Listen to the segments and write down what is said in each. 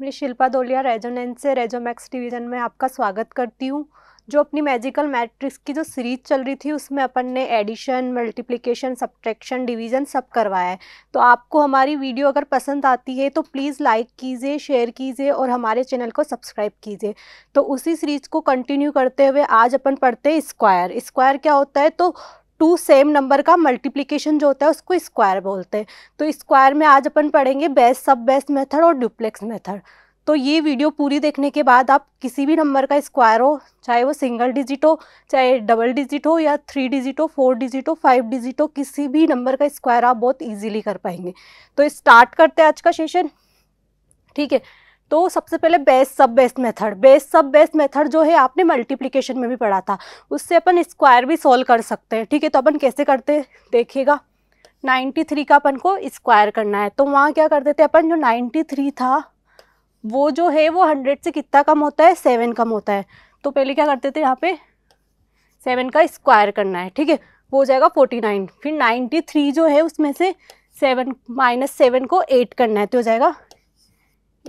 मैं शिल्पा दोलिया रेजोनेंस से रेजोमैक्स डिवीज़न में आपका स्वागत करती हूँ जो अपनी मैजिकल मैट्रिक्स की जो सीरीज चल रही थी उसमें अपन ने एडिशन मल्टीप्लिकेशन सब्ट्रैक्शन डिवीज़न सब करवाया है तो आपको हमारी वीडियो अगर पसंद आती है तो प्लीज़ लाइक कीजिए शेयर कीजिए और हमारे चैनल को सब्सक्राइब कीजिए तो उसी सीरीज को कंटिन्यू करते हुए आज अपन पढ़ते हैं स्क्वायर स्क्वायर क्या होता है तो टू सेम नंबर का मल्टीप्लीकेशन जो होता है उसको स्क्वायर बोलते हैं तो स्क्वायर में आज अपन पढ़ेंगे बेस्ट सब बेस्ट मेथड और डुप्लेक्स मेथड तो ये वीडियो पूरी देखने के बाद आप किसी भी नंबर का स्क्वायर हो चाहे वो सिंगल डिजिट हो चाहे डबल डिजिट हो या थ्री डिजिट हो फोर डिजिट हो फाइव डिजिट हो किसी भी नंबर का स्क्वायर आप बहुत ईजिली कर पाएंगे तो स्टार्ट करते हैं आज का सेशन ठीक है तो सबसे पहले base sub base method base sub base method जो है आपने मल्टीप्लीकेशन में भी पढ़ा था उससे अपन स्क्वायर भी सोल्व कर सकते हैं ठीक है तो अपन कैसे करते देखिएगा 93 का अपन को स्क्वायर करना है तो वहाँ क्या करते थे अपन जो 93 था वो जो है वो 100 से कितना कम होता है सेवन कम होता है तो पहले क्या करते थे यहाँ पे सेवन का स्क्वायर करना है ठीक है वो हो जाएगा 49 फिर 93 जो है उसमें से सेवन माइनस सेवन को एट करना है तो हो जाएगा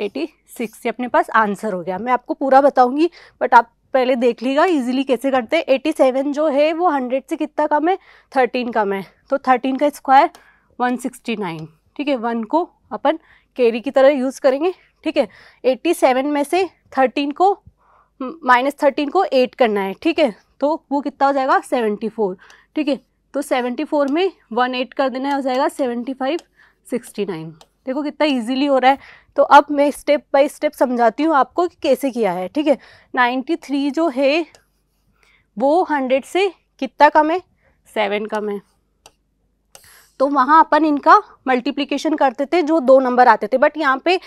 एटी सिक्स ये अपने पास आंसर हो गया मैं आपको पूरा बताऊंगी बट आप पहले देख लीजिएगा इजीली कैसे करते हैं एटी सेवन जो है वो हंड्रेड से कितना कम है थर्टीन कम है तो थर्टीन का स्क्वायर वन सिक्सटी नाइन ठीक है वन को अपन कैरी की तरह यूज़ करेंगे ठीक है एट्टी सेवन में से थर्टीन को माइनस थर्टीन को एट करना है ठीक है तो वो कितना हो जाएगा सेवेंटी फोर ठीक है तो सेवेंटी फोर में वन एट कर देना हो जाएगा सेवेंटी फाइव सिक्सटी नाइन देखो कितना इजीली हो रहा है तो अब मैं स्टेप बाय स्टेप समझाती हूँ आपको कि कैसे किया है ठीक है 93 जो है वो 100 से कितना कम है सेवन कम है तो वहाँ अपन इनका मल्टीप्लिकेशन करते थे जो दो नंबर आते थे बट यहाँ पे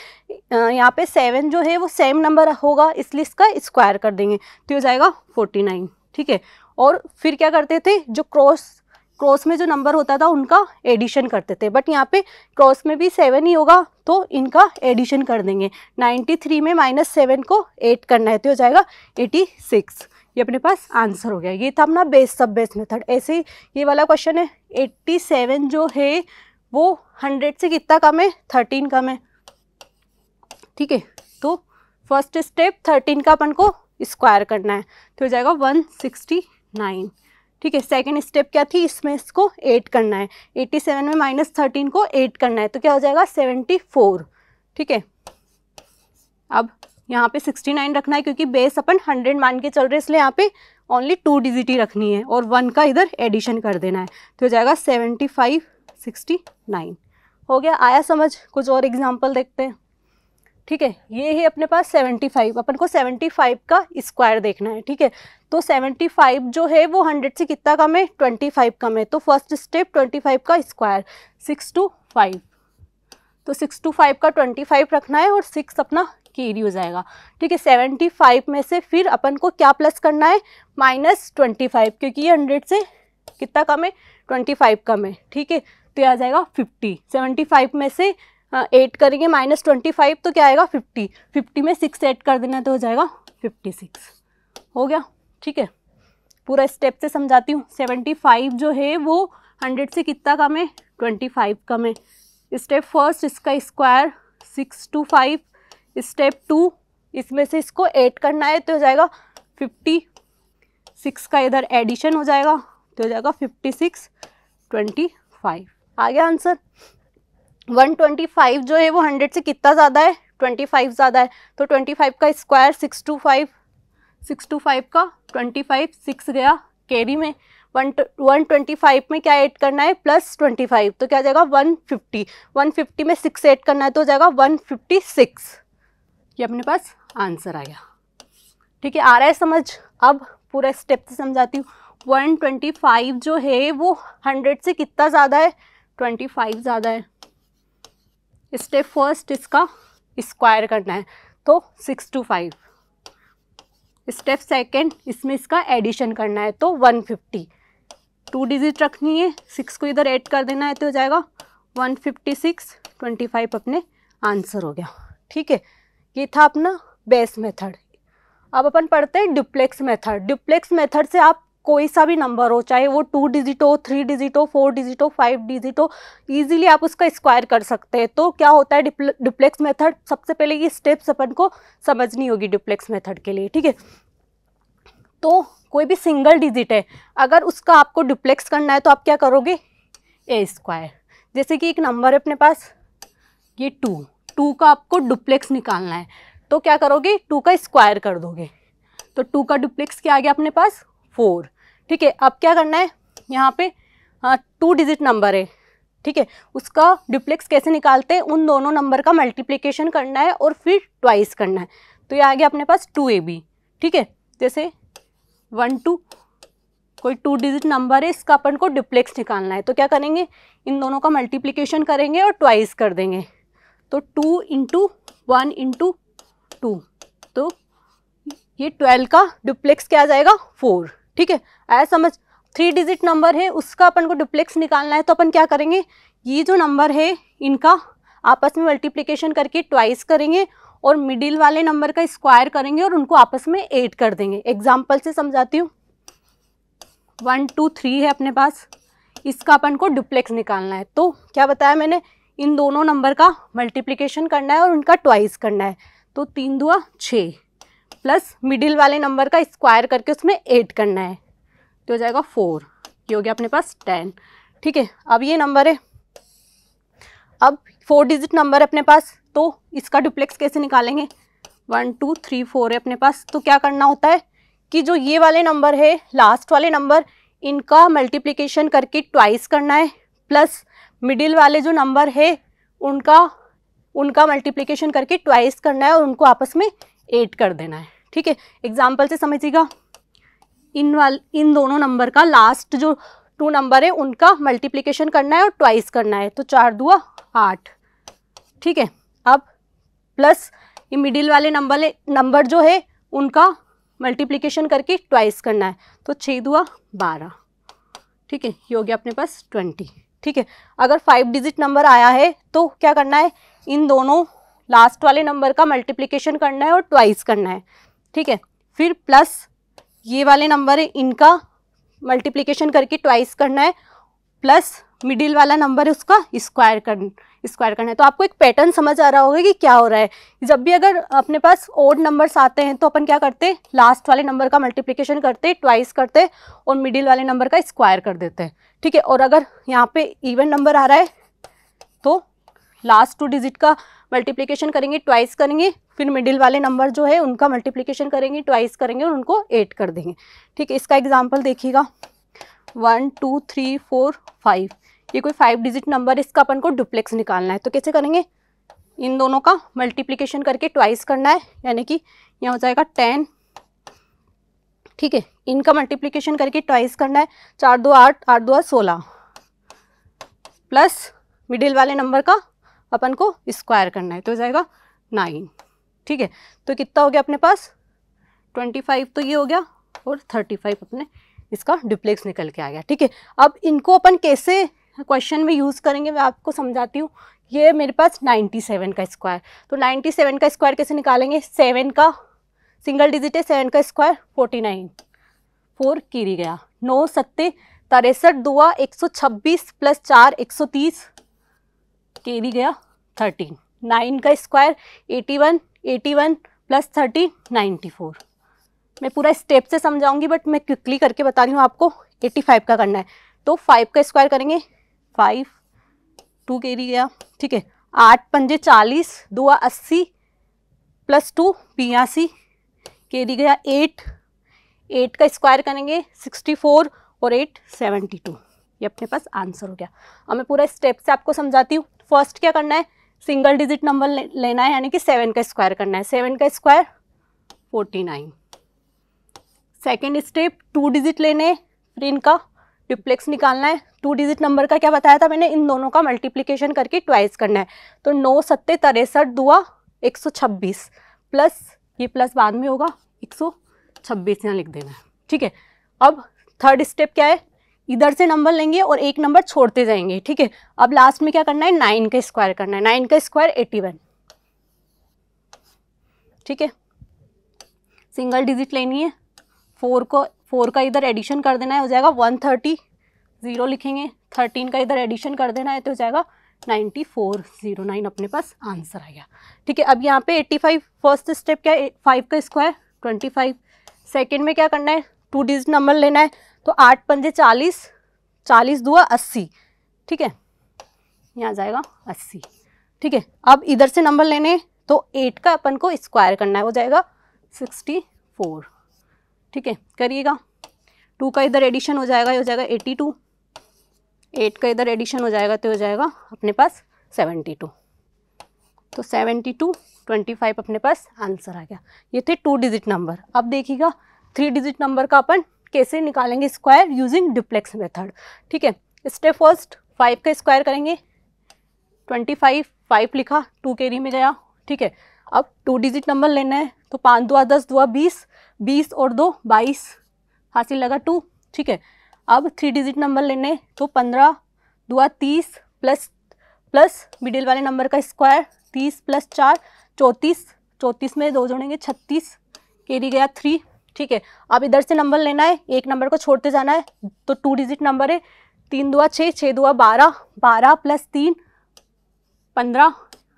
यहाँ पे सेवन जो है वो सेम नंबर होगा इसलिए इसका स्क्वायर कर देंगे तो हो जाएगा फोर्टी नाइन ठीक है और फिर क्या करते थे जो क्रॉस क्रॉस में जो नंबर होता था उनका एडिशन करते थे बट यहाँ पे क्रॉस में भी सेवन ही होगा तो इनका एडिशन कर देंगे 93 में माइनस सेवन को एट करना है तो हो जाएगा 86 ये अपने पास आंसर हो गया ये था अपना बेस सब बेस मेथड ऐसे ही ये वाला क्वेश्चन है 87 जो है वो 100 से कितना कम है 13 कम है ठीक है तो फर्स्ट स्टेप थर्टीन का अपन को स्क्वायर करना है तो हो जाएगा नाइन ठीक है सेकेंड स्टेप क्या थी इसमें इसको एड करना है एट्टी सेवन में माइनस थर्टीन को एड करना है तो क्या हो जाएगा सेवेंटी फोर ठीक है अब यहाँ पे सिक्सटी नाइन रखना है क्योंकि बेस अपन हंड्रेड मान के चल रहे इसलिए यहाँ पे ओनली टू डिजिट ही रखनी है और वन का इधर एडिशन कर देना है तो हो जाएगा सेवेंटी फाइव सिक्सटी नाइन हो गया आया समझ कुछ और एग्जाम्पल देखते हैं ठीक है ये है अपने पास 75 अपन को 75 का स्क्वायर देखना है ठीक है तो 75 जो है वो 100 से कितना कम है 25 कम है तो फर्स्ट स्टेप 25 का स्क्वायर 6 टू 5 तो 6 टू 5 का 25 रखना है और 6 अपना कैरी हो जाएगा ठीक है 75 में से फिर अपन को क्या प्लस करना है माइनस ट्वेंटी क्योंकि ये हंड्रेड से कितना कम है ट्वेंटी कम है ठीक है तो ये आ जाएगा फिफ्टी सेवेंटी में से एट हाँ, करेंगे माइनस ट्वेंटी फाइव तो क्या आएगा फिफ्टी फिफ्टी में सिक्स ऐड कर देना तो हो जाएगा फिफ्टी सिक्स हो गया ठीक है पूरा स्टेप से समझाती हूँ सेवेंटी फाइव जो है वो हंड्रेड से कितना कम है ट्वेंटी फाइव कम है स्टेप फर्स्ट इसका square six two five step two इसमें से इसको एड करना है तो हो जाएगा फिफ्टी सिक्स का इधर एडिशन हो जाएगा तो हो जाएगा फिफ्टी सिक्स ट्वेंटी फाइव आ गया आंसर 125 जो है वो 100 से कितना ज़्यादा है 25 ज़्यादा है तो 25 का स्क्वायर 6 टू 5 6 टू 5 का 25 सिक्स गया कैरी में वन वन ट्वेंटी फाइव में क्या ऐड करना है प्लस ट्वेंटी फाइव तो क्या जाएगा वन फिफ्टी वन फिफ्टी में सिक्स ऐड करना है तो हो जाएगा वन फिफ्टी सिक्स ये अपने पास आंसर आया ठीक है आ रहा है समझ अब पूरा स्टेप से समझाती हूँ वन ट्वेंटी फाइव जो है वो हंड्रेड से कितना ज़्यादा है ट्वेंटी फाइव ज़्यादा है स्टेप फर्स्ट इसका स्क्वायर करना है तो six two five step second इसमें इसका एडिशन करना है तो वन फिफ्टी टू डिजिट रखनी है सिक्स को इधर ऐड कर देना है तो हो जाएगा one fifty six twenty five अपने आंसर हो गया ठीक है ये था अपना बेस मेथड अब अपन पढ़ते हैं डुप्लेक्स मेथड डुप्लेक्स मेथड से आप कोई सा भी नंबर हो चाहे वो टू डिजिट हो थ्री डिजिट हो फोर डिजिट हो फाइव डिजिट हो ईजिली आप उसका स्क्वायर कर सकते हैं तो क्या होता है डुप्लेक्स मेथड सबसे पहले ये स्टेप्स अपन को समझनी होगी डुप्लेक्स मेथड के लिए ठीक है तो कोई भी सिंगल डिजिट है अगर उसका आपको डुप्लेक्स करना है तो आप क्या करोगे ए स्क्वायर जैसे कि एक नंबर है अपने पास ये टू टू का आपको डुप्लेक्स निकालना है तो क्या करोगे टू का स्क्वायर कर दोगे तो टू का डुप्लेक्स क्या आ गया अपने पास फोर ठीक है अब क्या करना है यहाँ पे टू डिजिट नंबर है ठीक है उसका डुप्लेक्स कैसे निकालते हैं उन दोनों नंबर का मल्टीप्लिकेशन करना है और फिर ट्वाइस करना है तो ये आ गया अपने पास टू ए बी ठीक है जैसे वन टू कोई टू डिजिट नंबर है इसका अपन को डुप्लेक्स निकालना है तो क्या करेंगे इन दोनों का मल्टीप्लीकेशन करेंगे और ट्वाइस कर देंगे तो two into one into two तो ये ट्वेल्व का डुप्लेक्स क्या आ जाएगा फोर ठीक है आया समझ थ्री डिजिट नंबर है उसका अपन को डुप्लेक्स निकालना है तो अपन क्या करेंगे ये जो नंबर है इनका आपस में मल्टीप्लीकेशन करके ट्वाइस करेंगे और मिडिल वाले नंबर का स्क्वायर करेंगे और उनको आपस में एड कर देंगे एग्जाम्पल से समझाती हूँ वन टू थ्री है अपने पास इसका अपन को डुप्लेक्स निकालना है तो क्या बताया मैंने इन दोनों नंबर का मल्टीप्लीकेशन करना है और उनका ट्वाइस करना है तो तीन दुआ छः प्लस मिडिल वाले नंबर का स्क्वायर करके उसमें एट करना है तो हो जाएगा फोर ये हो गया अपने पास टेन ठीक है अब ये नंबर है अब फोर डिजिट नंबर है अपने पास तो इसका डुप्लेक्स कैसे निकालेंगे वन टू थ्री फोर है अपने पास तो क्या करना होता है कि जो ये वाले नंबर है लास्ट वाले नंबर इनका मल्टीप्लिकेशन करके ट्वाइस करना है प्लस मिडिल वाले जो नंबर है उनका उनका मल्टीप्लिकेशन करके ट्वाइस करना है और उनको आपस में एट कर देना है ठीक है एग्जाम्पल से समझिएगा इन वाल इन दोनों नंबर का लास्ट जो टू नंबर है उनका मल्टीप्लीकेशन करना है और ट्वाइस करना है तो चार दुआ आठ ठीक है अब प्लस ये मिडिल वाले नंबर नंबर जो है उनका मल्टीप्लीकेशन करके ट्वाइस करना है तो छः दुआ बारह ठीक है ये हो गया अपने पास ट्वेंटी ठीक है अगर फाइव डिजिट नंबर आया है तो क्या करना है इन दोनों लास्ट वाले नंबर का मल्टीप्लीकेशन करना है और ट्वाइस करना है ठीक है फिर प्लस ये वाले नंबर है इनका मल्टीप्लीकेशन करके ट्वाइस करना है प्लस मिडिल वाला नंबर है उसका स्क्वायर कर स्क्वायर करना है तो आपको एक पैटर्न समझ आ रहा होगा कि क्या हो रहा है जब भी अगर अपने पास ओड नंबर्स आते हैं तो अपन क्या करते हैं लास्ट वाले नंबर का मल्टीप्लीकेशन करते ट्वाइस करते और मिडिल वाले नंबर का स्क्वायर कर देते हैं ठीक है और अगर यहाँ पे इवन नंबर आ रहा है तो लास्ट टू डिजिट का मल्टीप्लीकेशन करेंगे ट्वाइस करेंगे फिर मिडिल वाले नंबर जो है उनका मल्टीप्लीकेशन करेंगे ट्वाइस करेंगे और उनको एड कर देंगे ठीक है इसका एग्जाम्पल देखिएगा one two three four five ये कोई फाइव डिजिट नंबर इसका अपन को डुप्लेक्स निकालना है तो कैसे करेंगे इन दोनों का मल्टीप्लीकेशन करके ट्वाइस करना है यानी कि यह हो जाएगा टेन ठीक है इनका मल्टीप्लीकेशन करके ट्वाइस करना है चार दो आठ आठ दो सोलह प्लस मिडिल वाले नंबर का अपन को स्क्वायर करना है तो हो जाएगा नाइन ठीक है तो कितना हो गया अपने पास ट्वेंटी फाइव तो ये हो गया और थर्टी फाइव अपने इसका डुप्लेक्स निकल के आ गया ठीक है अब इनको अपन कैसे क्वेश्चन में यूज़ करेंगे मैं आपको समझाती हूँ ये मेरे पास नाइन्टी सेवन का स्क्वायर तो नाइन्टी सेवन का स्क्वायर कैसे निकालेंगे सेवन का सिंगल डिजिट है सेवन का square forty nine four carry गया नौ सत्ते तिरसठ दुआ एक सौ छब्बीस प्लस चार एक सौ तीस कैरी गया थर्टीन नाइन का square eighty one eighty one plus thirty ninety four मैं पूरा स्टेप से समझाऊंगी बट मैं क्विकली करके बता रही हूँ आपको एट्टी फाइव का करना है तो फाइव का स्क्वायर करेंगे फाइव टू कैरी गया ठीक है आठ पंजे चालीस दो अस्सी प्लस टू पियासी कैरी गया एट एट का स्क्वायर करेंगे सिक्सटी फोर और एट सेवेंटी टू ये अपने पास आंसर हो गया अब मैं पूरा स्टेप से आपको समझाती हूँ फर्स्ट क्या करना है सिंगल डिजिट नंबर लेना है यानी कि सेवन का स्क्वायर करना है सेवन का square forty nine second step two digit लेने फिर इनका डिप्लेक्स निकालना है टू डिजिट नंबर का क्या बताया था मैंने इन दोनों का मल्टीप्लीकेशन करके ट्वाइस करना है तो नौ सत्ते तिरसठ दुआ एक सौ छब्बीस प्लस ये प्लस बाद में होगा एक सौ छब्बीस यहाँ लिख देना है ठीक है अब थर्ड स्टेप क्या है इधर से नंबर लेंगे और एक नंबर छोड़ते जाएंगे ठीक है अब लास्ट में क्या करना है नाइन का स्क्वायर करना है नाइन का स्क्वायर एट्टी वन ठीक है सिंगल डिजिट लेनी है फोर को फोर का इधर एडिशन कर देना है हो जाएगा वन थर्टी ज़ीरो लिखेंगे थर्टीन का इधर एडिशन कर देना है तो हो जाएगा नाइन्टी फोर ज़ीरो नाइन अपने पास आंसर आ गया ठीक है अब यहाँ पे एट्टी फाइव फर्स्ट स्टेप क्या है फाइव का स्क्वायर ट्वेंटी फाइव सेकेंड में क्या करना है टू डिजिट नंबर लेना है तो आठ पंजे चालीस चालीस दुआ अस्सी ठीक है यहाँ जाएगा अस्सी ठीक है अब इधर से नंबर लेने तो एट का अपन को स्क्वायर करना है हो जाएगा सिक्सटी फोर ठीक है करिएगा टू का इधर एडिशन हो जाएगा ये हो जाएगा एटी टू एट का इधर एडिशन हो जाएगा तो हो जाएगा अपने पास सेवेंटी टू तो सेवेंटी टू ट्वेंटी फाइव अपने पास आंसर आ गया ये थे टू डिजिट नंबर अब देखिएगा थ्री डिजिट नंबर का अपन कैसे निकालेंगे स्क्वायर यूजिंग डिप्लेक्स मेथड ठीक है स्टेप फर्स्ट फाइव का स्क्वायर करेंगे ट्वेंटी फाइव फाइव लिखा टू केरी में गया ठीक है अब टू डिजिट नंबर लेना है तो पाँच दुआ दस दुआ बीस बीस और दो बाईस हासिल लगा टू ठीक है अब थ्री डिजिट नंबर लेने है तो पंद्रह दुआ तीस प्लस प्लस मिडिल वाले नंबर का स्क्वायर तीस प्लस चार चौंतीस चौंतीस में दो जोड़ेंगे छत्तीस कैरी गया थ्री ठीक है अब इधर से नंबर लेना है एक नंबर को छोड़ते जाना है तो टू डिजिट नंबर है तीन दुआ छः छः दुआ बारह बारह प्लस तीन पंद्रह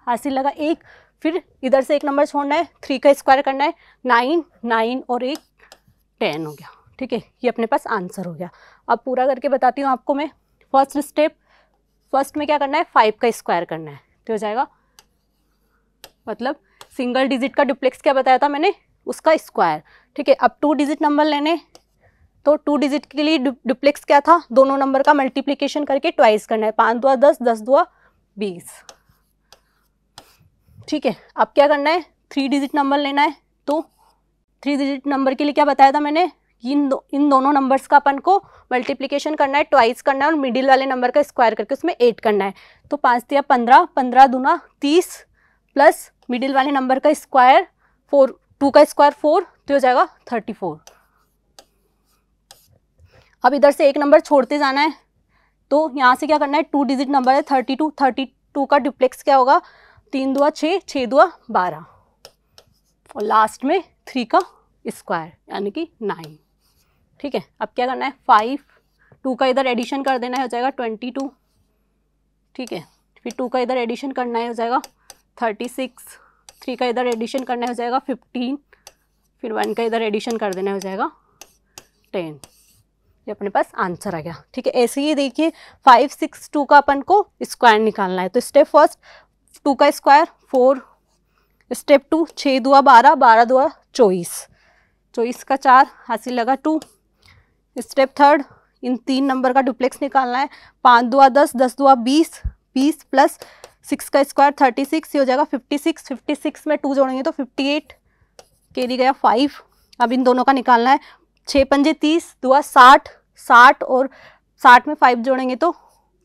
हासिल लगा एक फिर इधर से एक नंबर छोड़ना है थ्री का स्क्वायर करना है नाइन नाइन और एक टेन हो गया ठीक है ये अपने पास आंसर हो गया अब पूरा करके बताती हूँ आपको मैं फर्स्ट स्टेप फर्स्ट में क्या करना है फाइव का स्क्वायर करना है तो हो जाएगा मतलब सिंगल डिजिट का डुप्लेक्स क्या बताया था मैंने उसका स्क्वायर ठीक है अब टू डिजिट नंबर लेने तो टू डिजिट के लिए डुप्लेक्स क्या था दोनों नंबर का मल्टीप्लीकेशन करके ट्वाइस करना है पाँच दुआ दस दस दुआ बीस ठीक है अब क्या करना है थ्री डिजिट नंबर लेना है तो थ्री डिजिट नंबर के लिए क्या बताया था मैंने इन दो इन दोनों नंबर्स का अपन को मल्टीप्लीकेशन करना है ट्वाइस करना है और मिडिल वाले नंबर का स्क्वायर करके उसमें एट करना है तो पाँच दिया पंद्रह पंद्रह दूना तीस प्लस मिडिल वाले नंबर का स्क्वायर फोर टू का स्क्वायर फोर तो हो जाएगा थर्टी फोर अब इधर से एक नंबर छोड़ते जाना है तो यहाँ से क्या करना है टू डिजिट नंबर है थर्टी टू थर्टी टू का डिप्लेक्स क्या होगा तीन दुआ छः छः दुआ बारह और लास्ट में थ्री का स्क्वायर यानी कि नाइन ठीक है अब क्या करना है फाइव टू का इधर एडिशन कर देना है हो जाएगा ट्वेंटी टू ठीक है फिर टू का इधर एडिशन करना है हो जाएगा थर्टी सिक्स थ्री का इधर एडिशन करना हो जाएगा फिफ्टीन फिर वन का इधर एडिशन कर देना हो जाएगा टेन ये अपने पास आंसर आ गया ठीक है ऐसे ही देखिए फाइव सिक्स टू का अपन को स्क्वायर निकालना है तो स्टेप फर्स्ट टू का स्क्वायर फोर स्टेप टू छः दुआ बारह बारह दुआ चौबीस चौबीस का चार हासिल लगा टू स्टेप थर्ड इन तीन नंबर का डुप्लेक्स निकालना है पाँच दुआ दस दस दुआ बीस बीस प्लस सिक्स का स्क्वायर थर्टी सिक्स ये हो जाएगा फिफ्टी सिक्स फिफ्टी सिक्स में टू जोड़ेंगे तो फिफ्टी एट कैरी गया फाइव अब इन दोनों का निकालना है छः पंजे तीस दुआ साठ साठ और साठ में फाइव जोड़ेंगे तो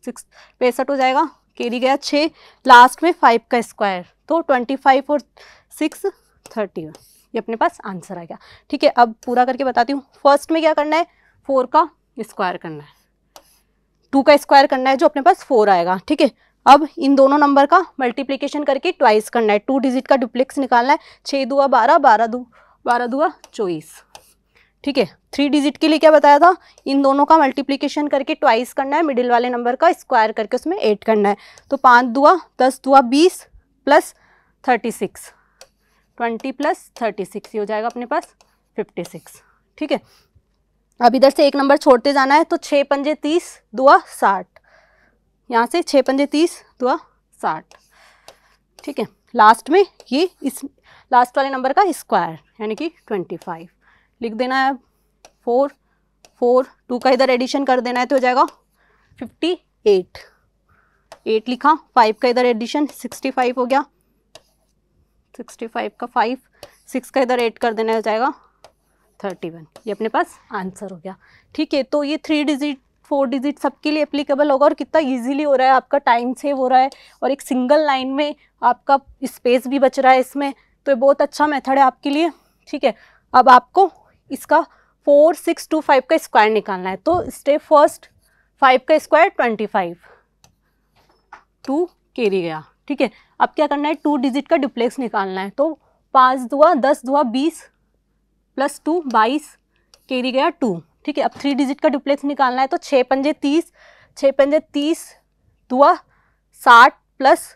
सिक्स पैंसठ हो जाएगा कैरी गया छः लास्ट में फाइव का स्क्वायर तो ट्वेंटी फाइव और सिक्स थर्टी ये अपने पास आंसर आ गया ठीक है अब पूरा करके बताती हूँ फर्स्ट में क्या करना है फोर का स्क्वायर करना है टू का स्क्वायर करना है जो अपने पास फोर आएगा ठीक है अब इन दोनों नंबर का मल्टीप्लीकेशन करके ट्वाइस करना है टू डिजिट का डुप्लेक्स निकालना है छः दुआ बारह बारह दू बारह दुआ चौबीस ठीक है थ्री डिजिट के लिए क्या बताया था इन दोनों का मल्टीप्लीकेशन करके ट्वाइस करना है मिडिल वाले नंबर का स्क्वायर करके उसमें एड करना है तो पाँच दुआ दस दुआ बीस plus thirty six twenty plus thirty six ये हो जाएगा अपने पास फिफ्टी सिक्स ठीक है अब इधर से एक नंबर छोड़ते जाना है तो छः पंजे तीस दुआ साठ यहाँ से छः पंजे तीस दुआ साठ ठीक है लास्ट में ये इस लास्ट वाले नंबर का स्क्वायर यानी कि ट्वेंटी फाइव लिख देना है अब फोर फोर टू का इधर एडिशन कर देना है तो हो जाएगा फिफ्टी एट एट लिखा फाइव का इधर एडिशन सिक्सटी फाइव हो गया सिक्सटी फाइव का फाइव सिक्स का इधर एट कर देना हो जाएगा थर्टी वन ये अपने पास आंसर हो गया ठीक है तो ये थ्री डिजिट फोर डिजिट सबके लिए अप्लीकेबल होगा और कितना ईजिली हो रहा है आपका टाइम सेव हो रहा है और एक सिंगल लाइन में आपका स्पेस भी बच रहा है इसमें तो ये बहुत अच्छा मेथड है आपके लिए ठीक है अब आपको इसका फोर सिक्स टू फाइव का स्क्वायर निकालना है तो स्टेप फर्स्ट फाइव का square twenty five two carry गया ठीक है अब क्या करना है टू डिजिट का डुप्लेक्स निकालना है तो पाँच दुआ दस दुआ बीस प्लस टू बाईस कैरी गया टू ठीक है अब थ्री डिजिट का डुप्लेक्स निकालना है तो छः पंजे तीस छः पंजे तीस दुआ साठ प्लस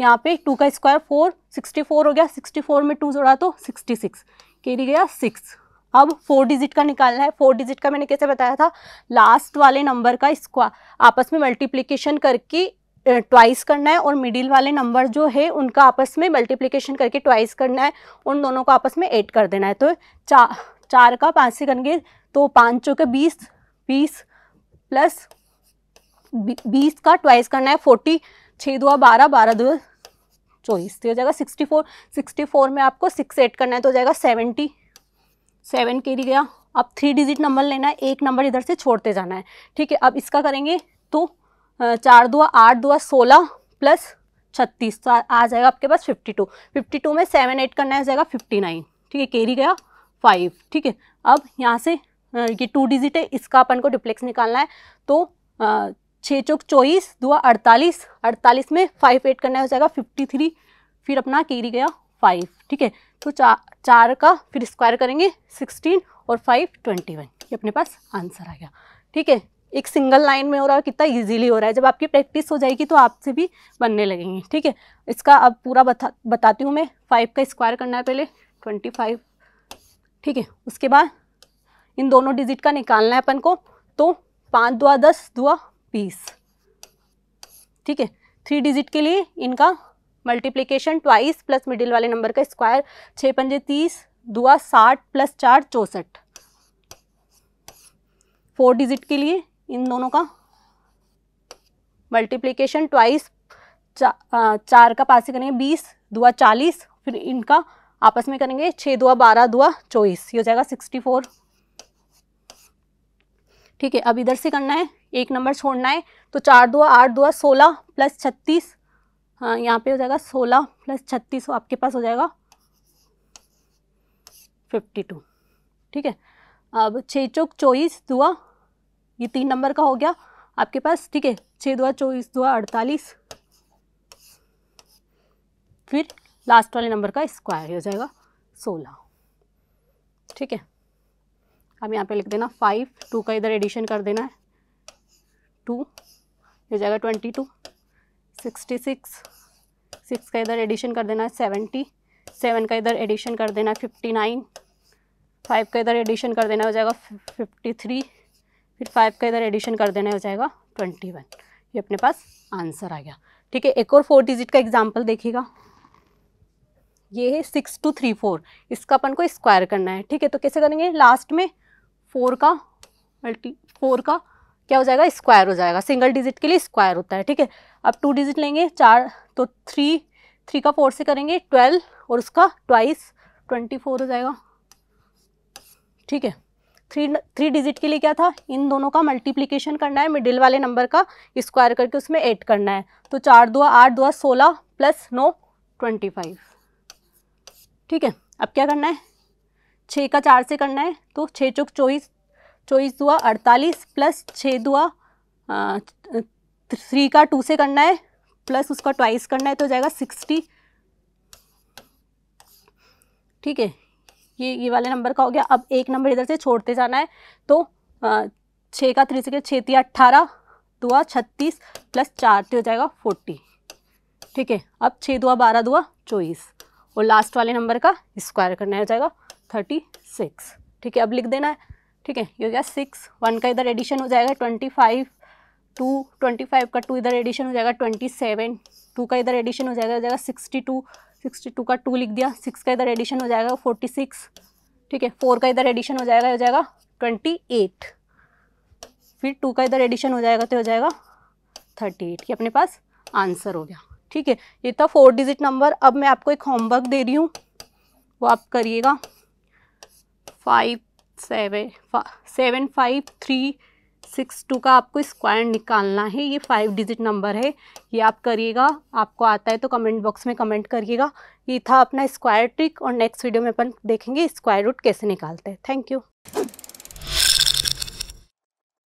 यहाँ पे टू का स्क्वायर फोर सिक्सटी फोर हो गया सिक्सटी फोर में टू जोड़ा तो सिक्सटी सिक्स लिए गया सिक्स अब फोर डिजिट का निकालना है फोर डिजिट का मैंने कैसे बताया था लास्ट वाले नंबर का स्क्वा आपस में मल्टीप्लीकेशन करके ट्वाइस करना है और मिडिल वाले नंबर जो है उनका आपस में मल्टीप्लीकेशन करके ट्वाइस करना है उन दोनों को आपस में एड कर देना है तो चार चार का पाँच से करेंगे तो पाँच चौके बीस बीस प्लस बीस का ट्वाइस करना है फोर्टी छः दो बारह बारह दो चौबीस तो हो जाएगा सिक्सटी फोर सिक्सटी फोर में आपको सिक्स एड करना है तो हो जाएगा सेवेंटी सेवन के लिए गया अब थ्री डिजिट नंबर लेना है एक नंबर इधर से छोड़ते जाना है ठीक है अब इसका करेंगे तो चार दो आठ दो सोलह प्लस छत्तीस तो आ जाएगा आपके पास फिफ्टी टू फिफ्टी टू में सेवन एड करना है जाएगा फिफ्टी नाइन ठीक है कैरी गया फाइव ठीक है अब यहाँ से ये टू डिजिट है इसका अपन को डिप्लेक्स निकालना है तो छः चौक चौबीस दुआ अड़तालीस अड़तालीस में फाइव एट करना हो जाएगा फिफ्टी थ्री फिर अपना केरी गया फाइव ठीक है तो चा, चार का फिर स्क्वायर करेंगे सिक्सटीन और फाइव ट्वेंटी वन ये अपने पास आंसर आ गया ठीक है एक सिंगल लाइन में हो रहा है कितना इजीली हो रहा है जब आपकी प्रैक्टिस हो जाएगी तो आपसे भी बनने लगेंगे ठीक है इसका अब पूरा बता बताती हूँ मैं फाइव का स्क्वायर करना है पहले ट्वेंटी फाइव ठीक है उसके बाद इन दोनों डिजिट का निकालना है अपन को तो पाँच दुआ दस दुआ बीस ठीक है थ्री डिजिट के लिए इनका मल्टीप्लीकेशन ट्वाइस प्लस मिडिल वाले नंबर का स्क्वायर छः पंजे तीस दुआ साठ प्लस चार चौंसठ फोर डिजिट के लिए इन दोनों का मल्टीप्लीकेशन ट्वाइस चा, चार का पास करेंगे बीस दुआ चालीस फिर इनका आपस में करेंगे छः दुआ बारह दुआ चौबीस ये हो जाएगा सिक्सटी फोर ठीक है अब इधर से करना है एक नंबर छोड़ना है तो चार दुआ आठ दुआ सोलह प्लस छत्तीस हाँ यहाँ पे हो जाएगा सोलह प्लस छत्तीस तो आपके पास हो जाएगा फिफ्टी टू ठीक है अब छः चौक चौबीस दुआ ये तीन नंबर का हो गया आपके पास ठीक है छः दुआ चौबीस दुआ अड़तालीस फिर लास्ट वाले नंबर का स्क्वायर हो जाएगा सोलह ठीक है अब यहाँ पे लिख देना फाइव टू का इधर एडिशन कर देना है टू हो जाएगा twenty two sixty six six का इधर एडिशन कर देना है सेवेंटी सेवन का इधर एडिशन कर देना है फिफ्टी नाइन फाइव का इधर एडिशन कर देना हो जाएगा फिफ्टी थ्री फिर फाइव का इधर एडिशन कर देना हो जाएगा ट्वेंटी वन ये अपने पास आंसर आ गया ठीक है एक और फोर डिजिट का एग्जाम्पल देखिएगा ये है सिक्स टू थ्री फोर इसका अपन को स्क्वायर करना है ठीक है तो कैसे करेंगे लास्ट में फोर का मल्टी फोर का क्या हो जाएगा स्क्वायर हो जाएगा सिंगल डिजिट के लिए स्क्वायर होता है ठीक है अब टू डिजिट लेंगे चार तो थ्री थ्री का फोर से करेंगे ट्वेल्व और उसका ट्वाइस ट्वेंटी फोर हो जाएगा ठीक है थ्री थ्री डिजिट के लिए क्या था इन दोनों का मल्टीप्लीकेशन करना है मिडिल वाले नंबर का स्क्वायर करके उसमें एड करना है तो चार दो आठ दो सोलह प्लस नौ ट्वेंटी फाइव ठीक है अब क्या करना है छः का चार से करना है तो छः चौक चौबीस चौबीस दुआ अड़तालीस प्लस छः दुआ थ्री का टू से करना है प्लस उसका ट्वाइस करना है तो जाएगा सिक्सटी ठीक है ये ये वाले नंबर का हो गया अब एक नंबर इधर से छोड़ते जाना है तो छः का थ्री से छः तीन अट्ठारह दुआ छत्तीस प्लस चार तो हो जाएगा फोर्टी ठीक है अब छः दुआ बारह दुआ चौबीस और लास्ट वाले नंबर का स्क्वायर करना हो जाएगा थर्टी सिक्स ठीक है अब लिख देना है ठीक है ये हो गया सिक्स वन का इधर एडिशन हो जाएगा twenty five two twenty five का टू इधर एडिशन हो जाएगा ट्वेंटी सेवन टू का इधर एडिशन हो जाएगा हो जाएगा सिक्सटी टू सिक्सटी टू का टू लिख दिया सिक्स का इधर एडिशन हो जाएगा फोर्टी सिक्स ठीक है फोर का इधर एडिशन हो जाएगा हो जाएगा ट्वेंटी एट फिर टू का इधर एडिशन हो जाएगा तो हो जाएगा थर्टी एट ये अपने पास आंसर हो गया ठीक है ये था फोर डिजिट नंबर अब मैं आपको एक होमवर्क दे रही हूँ वो आप करिएगा five seven seven five three six two का आपको स्क्वायर निकालना है ये फाइव डिजिट नंबर है ये आप करिएगा आपको आता है तो कमेंट बॉक्स में कमेंट करिएगा ये था अपना स्क्वायर ट्रिक और नेक्स्ट वीडियो में अपन देखेंगे स्क्वायर रूट कैसे निकालते हैं थैंक यू